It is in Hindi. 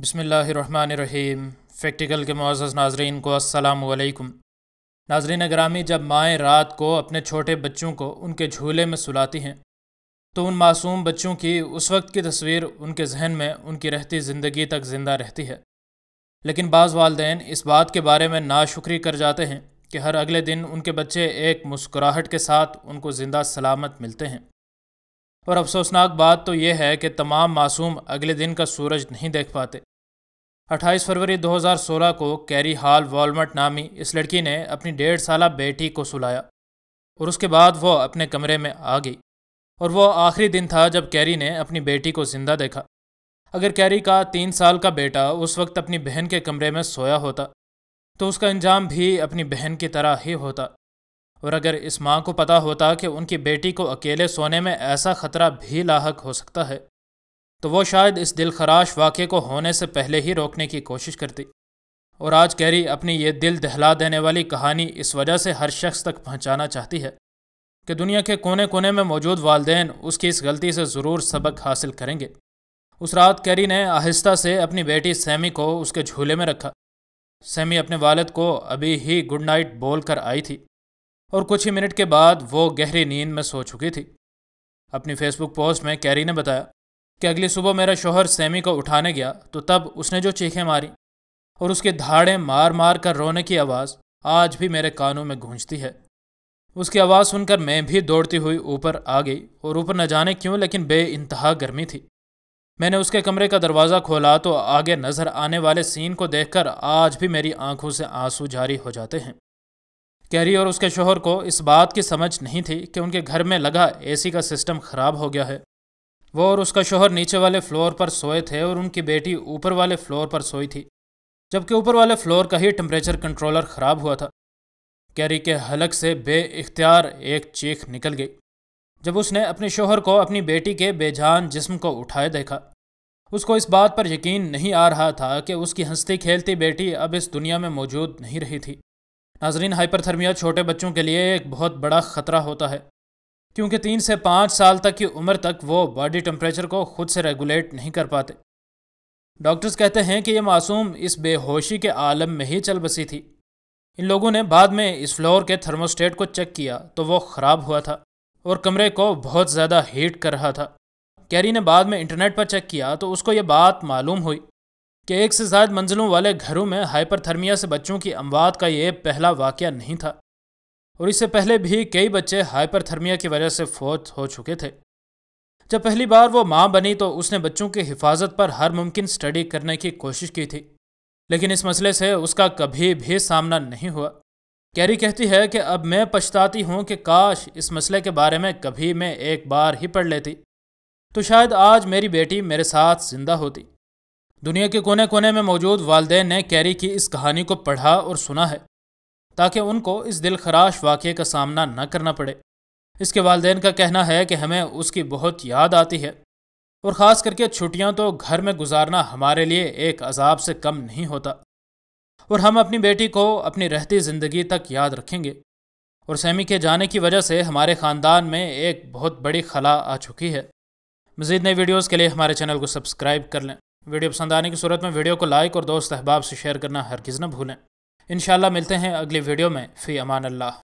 बसमीम फैक्टिकल के मोज़ नाजरीन को असलकम नाजरीन ग्रामी जब माएँ रात को अपने छोटे बच्चों को उनके झूले में सुलाती हैं तो उन मासूम बच्चों की उस वक्त की तस्वीर उनके जहन में उनकी रहती ज़िंदगी तक ज़िंदा रहती है लेकिन बाज़ वालदे इस बात के बारे में नाशुक्री कर जाते हैं कि हर अगले दिन उनके बच्चे एक मुस्कुराहट के साथ उनको ज़िंदा सलामत मिलते हैं और अफसोसनाक बात तो यह है कि तमाम मासूम अगले दिन का सूरज नहीं देख पाते 28 फरवरी 2016 को कैरी हाल वॉलमट नामी इस लड़की ने अपनी डेढ़ साल बेटी को सुलाया और उसके बाद वह अपने कमरे में आ गई और वह आखिरी दिन था जब कैरी ने अपनी बेटी को जिंदा देखा अगर कैरी का तीन साल का बेटा उस वक्त अपनी बहन के कमरे में सोया होता तो उसका अंजाम भी अपनी बहन की तरह ही होता और अगर इस माँ को पता होता कि उनकी बेटी को अकेले सोने में ऐसा ख़तरा भी लाक हो सकता है तो वो शायद इस दिलखराश वाक़े को होने से पहले ही रोकने की कोशिश करती और आज कैरी अपनी ये दिल दहला देने वाली कहानी इस वजह से हर शख्स तक पहुँचाना चाहती है कि दुनिया के कोने कोने में मौजूद वालदेन उसकी इस गलती से ज़रूर सबक हासिल करेंगे उस रात कैरी ने आहिस्ता से अपनी बेटी सैमी को उसके झूले में रखा सैमी अपने वालद को अभी ही गुड नाइट बोल कर आई थी और कुछ ही मिनट के बाद वो गहरी नींद में सो चुकी थी अपनी फेसबुक पोस्ट में कैरी ने बताया कि अगली सुबह मेरा शोहर सैमी को उठाने गया तो तब उसने जो चीखें मारी और उसके धाड़े मार मार कर रोने की आवाज़ आज भी मेरे कानों में गूंजती है उसकी आवाज़ सुनकर मैं भी दौड़ती हुई ऊपर आ गई और ऊपर न जाने क्यों लेकिन बे इंतहा गर्मी थी मैंने उसके कमरे का दरवाज़ा खोला तो आगे नज़र आने वाले सीन को देखकर आज भी मेरी आंखों से आंसू जारी हो जाते हैं कैरी और उसके शोहर को इस बात की समझ नहीं थी कि उनके घर में लगा एसी का सिस्टम ख़राब हो गया है वो और उसका शोहर नीचे वाले फ्लोर पर सोए थे और उनकी बेटी ऊपर वाले फ्लोर पर सोई थी जबकि ऊपर वाले फ्लोर का ही टेम्परेचर कंट्रोलर ख़राब हुआ था कैरी के हलक से बे इख्तियार एक चीख निकल गई जब उसने अपने शोहर को अपनी बेटी के बेजान जिस्म को उठाए देखा उसको इस बात पर यकीन नहीं आ रहा था कि उसकी हंसती खेलती बेटी अब इस दुनिया में मौजूद नहीं रही थी नाजरीन हाइपरथर्मिया छोटे बच्चों के लिए एक बहुत बड़ा ख़तरा होता है क्योंकि तीन से पाँच साल तक की उम्र तक वो बॉडी टेम्परेचर को खुद से रेगुलेट नहीं कर पाते डॉक्टर्स कहते हैं कि ये मासूम इस बेहोशी के आलम में ही चल बसी थी इन लोगों ने बाद में इस फ्लोर के थर्मोस्टेट को चेक किया तो वो ख़राब हुआ था और कमरे को बहुत ज़्यादा हीट कर रहा था कैरी ने बाद में इंटरनेट पर चेक किया तो उसको ये बात मालूम हुई कि एक से ज्यादा मंजिलों वाले घरों में हाइपरथर्मिया से बच्चों की अमवात का ये पहला वाक्य नहीं था और इससे पहले भी कई बच्चे हाइपरथर्मिया की वजह से फौत हो चुके थे जब पहली बार वो माँ बनी तो उसने बच्चों की हिफाजत पर हर मुमकिन स्टडी करने की कोशिश की थी लेकिन इस मसले से उसका कभी भी सामना नहीं हुआ कैरी कहती है कि अब मैं पछताती हूँ कि काश इस मसले के बारे में कभी मैं एक बार ही पढ़ लेती तो शायद आज मेरी बेटी मेरे साथ जिंदा होती दुनिया के कोने कोने में मौजूद वालदे ने कैरी की इस कहानी को पढ़ा और सुना है ताकि उनको इस दिलखराश वाक़े का सामना न करना पड़े इसके वालदेन का कहना है कि हमें उसकी बहुत याद आती है और ख़ास करके छुट्टियां तो घर में गुजारना हमारे लिए एक अजाब से कम नहीं होता और हम अपनी बेटी को अपनी रहती ज़िंदगी तक याद रखेंगे और सैमी के जाने की वजह से हमारे ख़ानदान में एक बहुत बड़ी खला आ चुकी है मज़ीद नई वीडियोज़ के लिए हमारे चैनल को सब्सक्राइब कर लें वीडियो पसंद आने की सूरत में वीडियो को लाइक और दोस्त अहबाब से शेयर करना हर हरगिज़ न भूलें इन मिलते हैं अगली वीडियो में फ़ी अमान अल्लाह